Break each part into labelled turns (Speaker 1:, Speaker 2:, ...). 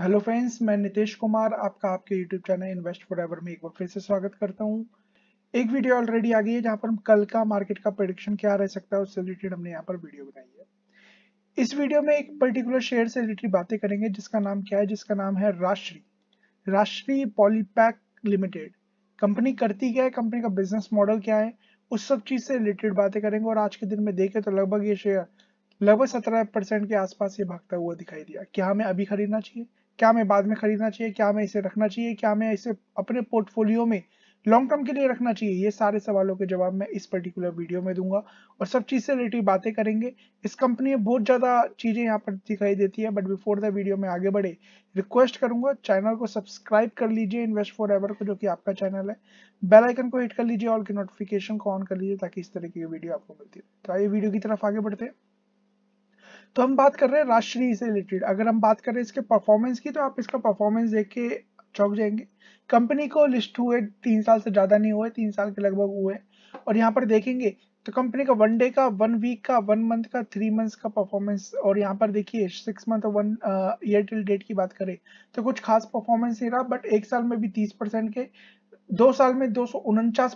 Speaker 1: hello friends मैं नितेश कुमार आपका आपके YouTube channel invest for ever में एक बार फिर से स्वागत करता हूँ एक वीडियो ऑलरेडी आ गई है जहां पर हम कल का मार्केट का प्रोडिक्शन क्या रह सकता है उससे रिलेटेड हमने यहां पर वीडियो बनाई है इस वीडियो में एक पर्टिकुलर शेयर से रिलेटेड बातें करेंगे जिसका नाम क्या है जिसका नाम है राष्ट्रीय राष्ट्रीय पॉलीपैक लिमिटेड कंपनी करती क्या है कंपनी का बिजनेस मॉडल क्या है उस सब चीज से रिलेटेड बातें करेंगे और आज के दिन में देखे तो लगभग ये शेयर लगभग सत्रह परसेंट के आसपास ये भागता हुआ दिखाई दिया क्या हमें अभी खरीदना चाहिए क्या हमें बाद में खरीदना चाहिए क्या हमें इसे रखना चाहिए क्या हमें इसे अपने पोर्टफोलियो में लॉन्ग टर्म के लिए रखना चाहिए ये सारे सवालों के जवाब मैं इस पर्टिकुलर वीडियो में दूंगा और सब चीज़ से रिलेटेड बातें करेंगे इस कंपनी में बहुत ज़्यादा चीज़ें यहाँ पर दिखाई देती है बट बिफोर द वीडियो में आगे बढ़े रिक्वेस्ट करूंगा चैनल को सब्सक्राइब कर लीजिए इन्वेस्ट फॉर एवर को जो कि आपका चैनल है बेल आइकन को हिट कर लीजिए और की नोटिफिकेशन को ऑन कर लीजिए ताकि इस तरह की वीडियो आपको मिलती है तो आइए वीडियो की तरफ आगे बढ़ते हैं तो हम बात कर रहे हैं राष्ट्रीय से रिलेटेड अगर हम बात कर रहे हैं इसके परफॉर्मेंस की तो आप इसका परफॉर्मेंस देख के चौक जाएंगे कंपनी को लिस्ट हुए तीन साल से ज़्यादा नहीं हुए तीन साल के लगभग हुए और यहाँ पर देखेंगे तो कंपनी का वन डे का वन वीक का वन मंथ का थ्री मंथ्स का परफॉर्मेंस और यहाँ पर देखिए सिक्स मंथ और वन ईयर टिल डेट की बात करें तो कुछ खास परफॉर्मेंस नहीं रहा बट एक साल में भी तीस परसेंट के दो साल में दो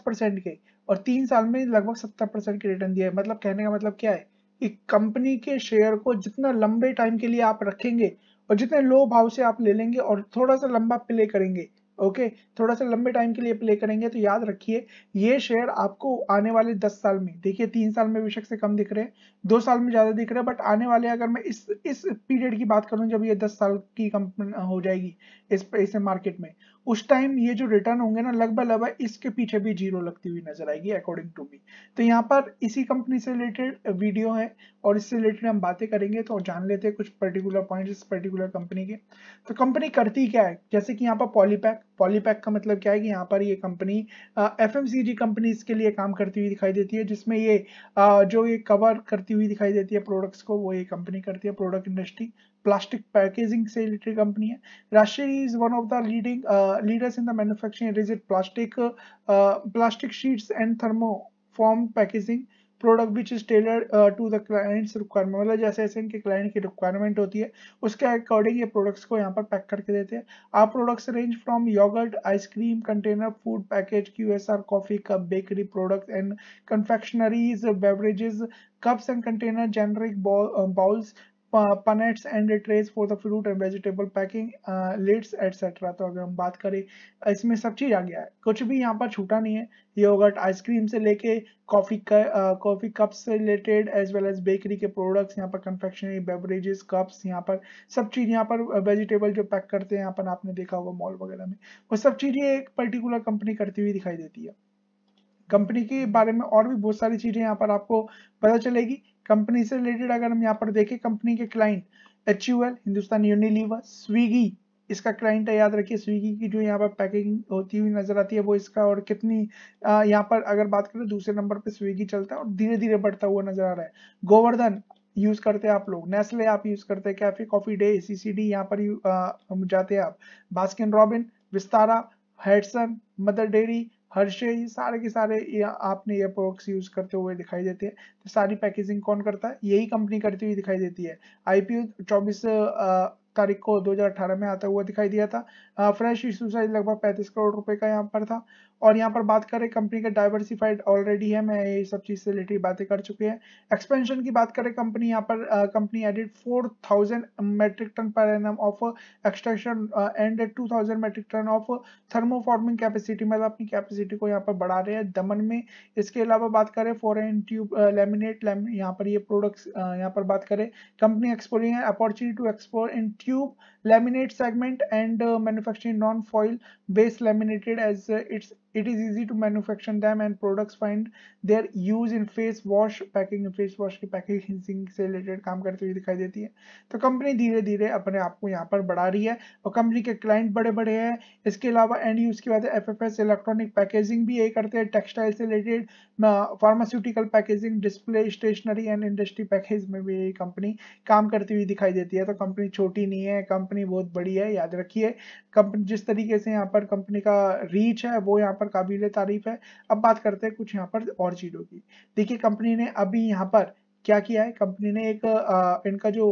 Speaker 1: परसेंट के और तीन साल में लगभग सत्तर परसेंट के रिटर्न दिया है मतलब कहने का मतलब क्या है एक कंपनी के शेयर को जितना लंबे टाइम के लिए आप रखेंगे और जितने लो भाव से आप ले लेंगे और थोड़ा सा लंबा प्ले करेंगे ओके थोड़ा सा लंबे टाइम के लिए प्ले करेंगे तो याद रखिए ये शेयर आपको आने वाले दस साल में देखिए तीन साल में बेशक से कम दिख रहे हैं दो साल में ज्यादा दिख रहे हैं बट आने वाले अगर मैं इस इस पीरियड की बात करूं जब ये दस साल की कंपनी हो जाएगी इस इस मार्केट में उस टाइम ये जो रिटर्न होंगे ना लगभग लगभग इसके पीछे भी जीरो लगती हुई नजर आएगी अकॉर्डिंग टू मी तो यहाँ पर इसी कंपनी से रिलेटेड वीडियो है और इससे रिलेटेड हम बातें करेंगे तो जान लेते हैं कुछ पर्टिकुलर पॉइंट इस पर्टिकुलर कंपनी के तो कंपनी करती क्या है जैसे कि यहाँ पर पॉलीपैक पॉलीपैक का मतलब क्या है कि यहाँ पर ये कंपनी एफ एम कंपनीज के लिए काम करती हुई दिखाई देती है जिसमें ये आ, जो ये कवर करती हुई दिखाई देती है प्रोडक्ट्स को वो ये कंपनी करती है प्रोडक्ट इंडस्ट्री प्लास्टिक पैकेजिंग से रिलेटेड कंपनी है Rashtriya is one of the leading leaders in the manufacturing rigid plastic plastic sheets and thermo form packaging product which is tailor to the client's requirement मतलब जैसे जैसे इनके client की requirement होती है उसके अकॉर्डिंग ये प्रोडक्ट्स को यहाँ पर पैक करके देते हैं आप products range from yogurt ice cream container food package Q S R coffee cup bakery product and confectioneries beverages cups and container generic bowl, um, punnets and trays for the fruit and vegetable packing let's etcetera तो अगर हम बात करें इसमें सब चीज आ गया है कुछ भी यहाँ पर छूटा नहीं है योगर्ट आइसक्रीम से लेके कॉफी कॉफी कप से related as well as bakery के प्रोडक्ट्स यहाँ पर कन्फेक्शनरी बेवरेजेस कप्स यहाँ पर सब चीज़ यहाँ पर वेजिटेबल uh, जो पैक करते हैं यहाँ पर आपने देखा होगा मॉल वगैरह में वो सब चीज़ें एक पर्टिकुलर कंपनी करती हुई दिखाई देती है कंपनी के बारे में और भी बहुत सारी चीज़ें यहाँ पर आपको पता चलेगी कंपनी से रिलेटेड अगर हम यहाँ पर देखें कंपनी के client H Hindustan Unilever Swiggy इसका क्लाइंट है याद रखिए स्विगी की जो यहाँ पर पैकिंग होती हुई नजर आती है वो इसका और कितनी यहाँ पर अगर बात करें दूसरे नंबर पे स्विगी चलता है और धीरे धीरे बढ़ता हुआ नजर आ रहा है गोवर्धन यूज करते हैं आप लोग नेस्ले आप यूज करते हैं कैफे कॉफी डे सीसीडी यहाँ पर आ, जाते हैं आप Baskin Robbins Vistara Hatsun Mother Dairy हर ये सारे के सारे ये आपने ये प्रोडक्ट्स यूज करते हुए दिखाई देते हैं तो सारी पैकेजिंग कौन करता है यही कंपनी करती हुई दिखाई देती है आईपीओ 24 तारीख को 2018 में आता हुआ दिखाई दिया था फ्रेश इशू साइज लगभग 35 करोड़ रुपए का यहाँ पर था और यहाँ पर बात करें कंपनी का डाइवर्सिफाइड ऑलरेडी है मैं ये सब चीज़ से रिलेटेड बातें कर चुके हैं एक्सपेंशन की बात करें कंपनी यहाँ पर company added 4000 metric ton per annum of extraction and 2000 metric ton of thermoforming capacity मतलब अपनी कैपेसिटी को यहाँ पर बढ़ा रहे हैं दमन में इसके अलावा बात करें फॉरन ट्यूब लेमिनेट यहाँ पर ये प्रोडक्ट यहाँ पर बात करें company exploring opportunity to explore in tube laminate segment and manufacturing non foil base laminated as it's it is easy to manufacture them and products find their use in face wash packing face wash की packaging से related काम करते हुए दिखाई देती है तो company धीरे धीरे अपने आप को यहाँ पर बढ़ा रही है और कंपनी के क्लाइंट बड़े बड़े हैं इसके अलावा एंड यूज की बात है F F S electronic packaging भी यही करते हैं टेक्सटाइल से related pharmaceutical packaging display stationery and industry package में भी यही कंपनी काम करती हुई दिखाई देती है तो कंपनी छोटी नहीं है कंपनी बहुत बड़ी है याद रखिए कंपनी जिस तरीके से यहाँ पर कंपनी का रीच है वो यहाँ पर काबिल तारीफ है अब बात करते हैं कुछ यहाँ पर और चीज़ों की देखिए कंपनी ने अभी यहाँ पर क्या किया है कंपनी ने एक इनका जो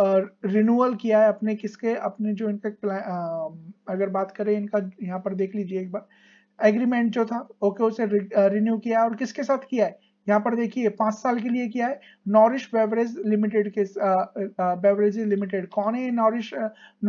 Speaker 1: रिन्यूअल किया है अपने किसके अपने जो इनका आ, अगर बात करें इनका यहाँ पर देख लीजिए एक बार एग्रीमेंट जो था ओके उसे रिन्यू किया और किसके साथ किया है यहाँ पर देखिए पांच साल के लिए क्या है नॉरिश बेवरेज लिमिटेड के बेवरेज लिमिटेड कौन है नॉरिश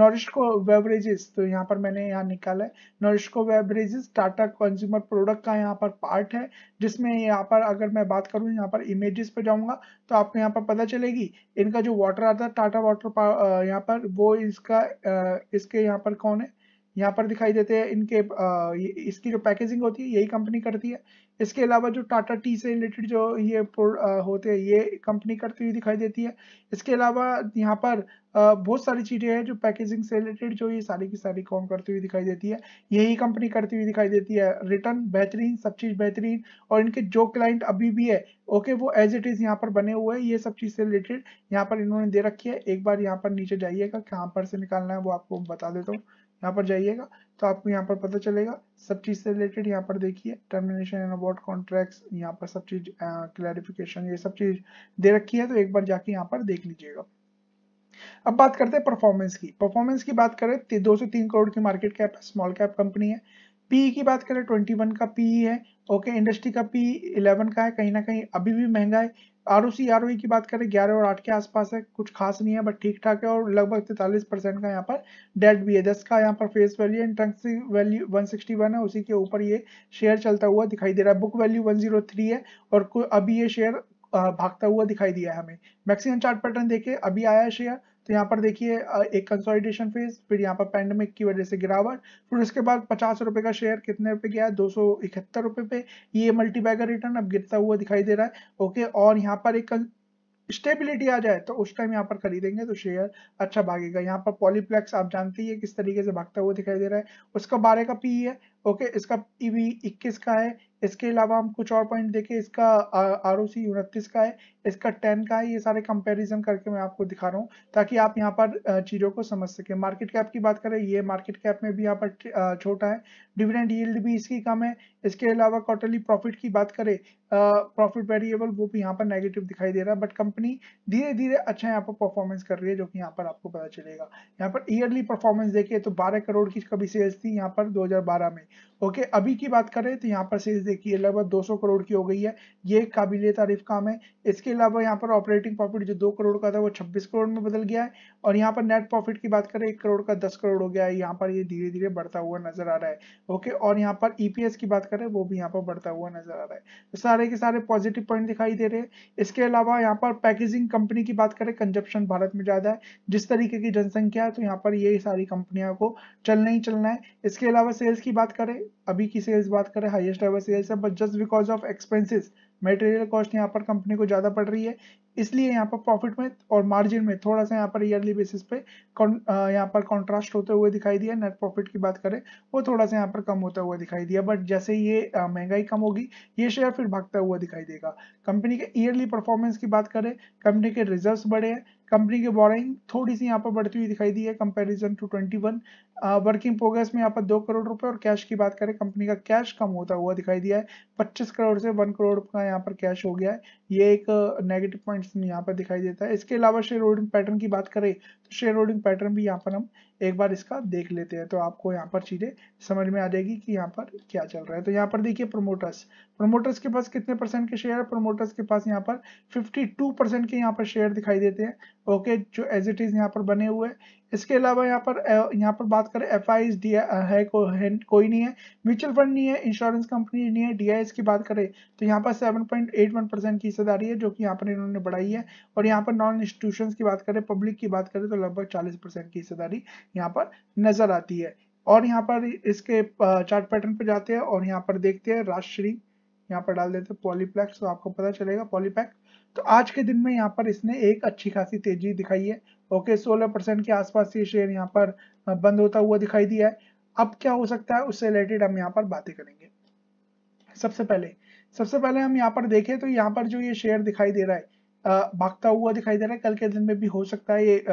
Speaker 1: नॉरिश को बेवरेजेस तो यहाँ पर मैंने यहाँ निकाला है नॉरिश को बेवरेजेस टाटा कंज्यूमर प्रोडक्ट का यहाँ पर पार्ट है जिसमें यहाँ पर अगर मैं बात करूँ यहाँ पर इमेजेस पे जाऊँगा तो आपको यहाँ पर पता चलेगी इनका जो वाटर आता है टाटा वाटर यहाँ पर वो इसका इसके यहाँ पर कौन है यहाँ पर दिखाई देते हैं इनके इसकी जो पैकेजिंग होती है यही कंपनी करती है इसके अलावा जो टाटा टी से रिलेटेड जो ये होते हैं ये कंपनी करती हुई दिखाई देती है इसके अलावा यहाँ पर बहुत सारी चीज़ें हैं जो पैकेजिंग से रिलेटेड जो ये सारी की सारी कॉम करती हुई दिखाई देती है यही कंपनी करती हुई दिखाई देती है रिटर्न बेहतरीन सब चीज़ बेहतरीन और इनके जो क्लाइंट अभी भी है ओके वो एज इट इज़ यहाँ पर बने हुए हैं ये सब चीज़ से रिलेटेड यहाँ पर इन्होंने दे रखी है एक बार यहाँ पर नीचे जाइएगा कहाँ पर से निकालना है वो आपको बता देता हूँ यहाँ पर जाइएगा तो आपको यहाँ पर पता चलेगा सब चीज से रिलेटेड यहाँ पर देखिए टर्मिनेशन एंड अबाउट कॉन्ट्रैक्ट यहाँ पर सब चीज क्लैरिफिकेशन ये सब चीज दे रखी है तो एक बार जाके यहाँ पर देख लीजिएगा अब बात करते हैं परफॉर्मेंस की परफॉर्मेंस की बात करें दो से तीन करोड़ की मार्केट कैप है स्मॉल कैप कंपनी है पी की बात करें ट्वेंटी वन का पी है ओके इंडस्ट्री का पी इलेवन का है कहीं ना कहीं अभी भी महंगा है R O C R O की बात करें ग्यारह और आठ के आसपास है कुछ खास नहीं है बट ठीक ठाक है और लगभग तैतालीस परसेंट का यहाँ पर डेट भी है दस का यहाँ पर फेस वैल्यू ट्रंक वैल्यू वन सिक्सटी वन है उसी के ऊपर ये शेयर चलता हुआ दिखाई दे रहा है book value one zero three है और अभी ये शेयर भागता हुआ दिखाई दिया है हमें मैक्सिमम चार्ट पैटर्न देखे अभी आया है शेयर तो यहाँ पर देखिए एक कंसोलिडेशन फेज फिर यहाँ पर पैंडमिक की वजह से गिरावट फिर उसके बाद पचास रुपए का शेयर कितने रुपए गया है दो सौ इकहत्तर रुपए पे ये मल्टीबैगर रिटर्न अब गिरता हुआ दिखाई दे रहा है ओके और यहाँ पर एक स्टेबिलिटी आ जाए तो उस टाइम यहाँ पर खरीदेंगे तो शेयर अच्छा भागेगा यहाँ पर पॉलीप्लेक्स आप जानते ही है किस तरीके से भागता हुआ दिखाई दे रहा है उसका बारह का पी e है ओके इसका ईवी e इक्कीस का है इसके अलावा हम कुछ और पॉइंट देखें इसका आर ओ सी उनतीस का है इसका टेन का है ये सारे कंपैरिजन करके मैं आपको दिखा रहा हूँ ताकि आप यहाँ पर चीज़ों को समझ सकें मार्केट कैप की बात करें ये मार्केट कैप में भी यहाँ पर छोटा है डिविडेंड यील्ड भी इसकी कम है इसके अलावा क्वार्टरली प्रॉफिट की बात करें प्रॉफिट वेरिएबल वो भी यहाँ पर नेगेटिव दिखाई दे रहा है बट कंपनी धीरे धीरे अच्छा यहाँ पर परफॉर्मेंस कर रही है जो कि यहाँ पर आपको पता चलेगा यहाँ पर ईयरली परफॉर्मेंस देखिए तो बारह करोड़ की कभी सेल्स थी यहाँ पर दो में ओके अभी की बात करें तो यहाँ पर सेल्स देखिए लगभग 200 करोड़ की हो गई है ये काबिल तारीफ काम है इसके अलावा यहाँ पर ऑपरेटिंग प्रॉफिट जो दो करोड़ का था वो 26 करोड़ में बदल गया है और यहाँ पर नेट प्रॉफिट की बात करें एक करोड़ का 10 करोड़ हो गया है यहाँ पर ये धीरे धीरे बढ़ता हुआ नजर आ रहा है ओके और यहाँ पर ईपीएस e की बात करें वो भी यहाँ पर बढ़ता हुआ नजर आ रहा है तो सारे के सारे पॉजिटिव पॉइंट दिखाई दे रहे हैं इसके अलावा यहाँ पर पैकेजिंग कंपनी की बात करें कंजप्शन भारत में ज्यादा है जिस तरीके की जनसंख्या है तो यहाँ पर ये सारी कंपनियों को चलना ही चलना है इसके अलावा सेल्स की बात करें अभी की सेल्स बात करें हाईएस्ट एवर सेल्स है but just because of expenses material cost यहाँ पर कंपनी को ज़्यादा पड़ रही है इसलिए यहाँ पर प्रॉफिट में और मार्जिन में थोड़ा सा यहाँ पर ईयरली बेसिस पे यहाँ पर कॉन्ट्रास्ट होते हुए दिखाई दिया नेट प्रॉफिट की बात करें वो थोड़ा सा यहाँ पर कम होता हुआ दिखाई दिया बट जैसे ये महंगाई कम होगी ये शेयर फिर भागता हुआ दिखाई देगा कंपनी के ईयरली परफॉर्मेंस की बात करें कंपनी के रिजर्व बढ़े हैं कंपनी के बोरिंग थोड़ी सी यहाँ पर बढ़ती हुई दिखाई दी है कंपैरिजन टू 21 वर्किंग प्रोग्रेस में यहाँ पर दो करोड़ रुपए और कैश की बात करें कंपनी का कैश कम होता हुआ दिखाई दिया है 25 करोड़ से 1 करोड़ का यहाँ पर कैश हो गया है ये एक नेगेटिव uh, पॉइंट यहाँ पर दिखाई देता है इसके अलावा शेयर होल्डिंग पैटर्न की बात करें तो शेयर होल्डिंग पैटर्न भी यहाँ पर हम एक बार इसका देख लेते हैं तो आपको यहाँ पर चीज़ें समझ में आ जाएगी कि यहाँ पर क्या चल रहा है तो यहाँ पर देखिए प्रोमोटर्स प्रोमोटर्स के पास कितने परसेंट के शेयर है प्रोमोटर्स के पास यहाँ पर 52 परसेंट के यहाँ पर शेयर दिखाई देते हैं ओके जो एज इट इज़ यहाँ पर बने हुए हैं इसके अलावा यहाँ पर यहाँ पर बात करें एफ आई डी है, को, कोई नहीं है म्यूचुअल फंड नहीं है इंश्योरेंस कंपनी नहीं है डी की बात करें तो यहाँ पर 7.81 परसेंट की हिस्सेदारी है जो कि यहाँ पर इन्होंने बढ़ाई है और यहाँ पर नॉन इंस्टीट्यूशन की बात करें पब्लिक की बात करें तो लगभग चालीस परसेंट की हिस्सेदारी यहाँ पर नजर आती है और यहाँ पर इसके चार्ट पैटर्न पे जाते हैं और यहाँ पर देखते हैं राजश्री यहाँ पर डाल देते हैं पॉलीप्लेक्स तो आपको पता चलेगा पॉलीपैक तो आज के दिन में यहाँ पर इसने एक अच्छी खासी तेजी दिखाई है ओके सोलह परसेंट के आसपास ये शेयर यहाँ पर बंद होता हुआ दिखाई दिया है अब क्या हो सकता है उससे रिलेटेड हम यहाँ पर बातें करेंगे सबसे पहले सबसे पहले हम यहाँ पर देखें तो यहाँ पर जो ये शेयर दिखाई दे रहा है भागता हुआ दिखाई दे रहा है कल के दिन में भी हो सकता है ये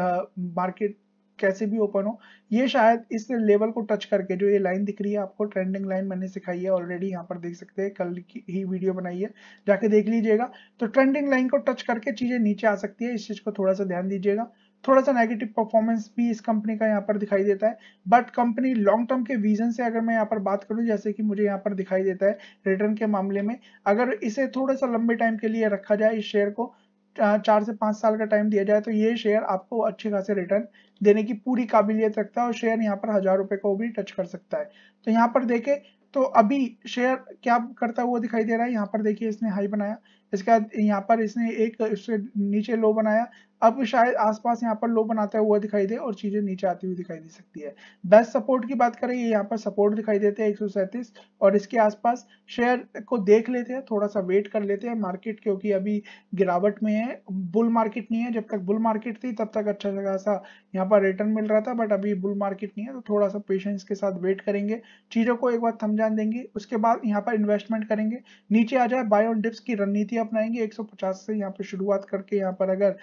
Speaker 1: मार्केट कैसे भी ओपन हो ये शायद इस लेवल को टच करके जो ये लाइन दिख रही है आपको ट्रेंडिंग लाइन मैंने सिखाई है ऑलरेडी यहाँ पर देख सकते हैं कल की ही वीडियो बनाई है जाके देख लीजिएगा तो ट्रेंडिंग लाइन को टच करके चीजें नीचे आ सकती है इस चीज को थोड़ा सा ध्यान दीजिएगा थोड़ा सा नेगेटिव परफॉर्मेंस भी इस कंपनी का यहाँ पर दिखाई देता है बट कंपनी लॉन्ग टर्म के विजन से अगर मैं यहाँ पर बात करूँ जैसे कि मुझे यहाँ पर दिखाई देता है रिटर्न के मामले में अगर इसे थोड़ा सा लंबे टाइम के लिए रखा जाए इस शेयर को चार से पांच साल का टाइम दिया जाए तो ये शेयर आपको अच्छे खासे रिटर्न देने की पूरी काबिलियत रखता है और शेयर यहाँ पर हज़ार रुपए को भी टच कर सकता है तो यहाँ पर देखे तो अभी शेयर क्या करता हुआ दिखाई दे रहा है यहाँ पर देखिए इसने हाई बनाया इसके बाद यहाँ पर इसने एक उसके नीचे लो बनाया अब शायद आसपास यहाँ पर लो बनाता हुआ दिखाई दे और चीजें नीचे आती हुई दिखाई दे सकती है बेस्ट सपोर्ट की बात करें ये यहाँ पर सपोर्ट दिखाई देते हैं एक और इसके आसपास शेयर को देख लेते हैं थोड़ा सा वेट कर लेते हैं मार्केट क्योंकि अभी गिरावट में है बुल मार्केट नहीं है जब तक बुल मार्केट थी तब तक अच्छा खासा यहाँ पर रिटर्न मिल रहा था बट अभी बुल मार्केट नहीं है तो थोड़ा सा पेशेंस के साथ वेट करेंगे चीजों को एक बार थमझान देंगे उसके बाद यहाँ पर इन्वेस्टमेंट करेंगे नीचे आ जाए बायो डिप्स की रणनीति पद्धति अपनाएंगे 150 से यहाँ पे शुरुआत करके यहाँ पर अगर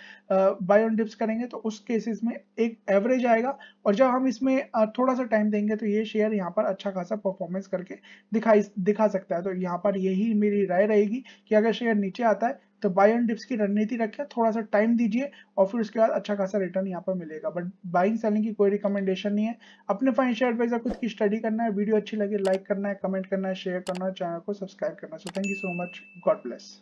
Speaker 1: बाय ऑन डिप्स करेंगे तो उस केसेस में एक एवरेज आएगा और जब हम इसमें थोड़ा सा टाइम देंगे तो ये शेयर यहाँ पर अच्छा खासा परफॉर्मेंस करके दिखाई दिखा सकता है तो यहाँ पर यही मेरी राय रहेगी कि अगर शेयर नीचे आता है तो बाय ऑन डिप्स की रणनीति रखें थोड़ा सा टाइम दीजिए और फिर उसके बाद अच्छा खासा रिटर्न यहाँ पर मिलेगा बट बाइंग सेलिंग की कोई रिकमेंडेशन नहीं है अपने फाइनेंशियल एडवाइजर खुद की स्टडी करना है वीडियो अच्छी लगे लाइक करना है कमेंट करना है शेयर करना है चैनल को सब्सक्राइब करना है so thank you so much God bless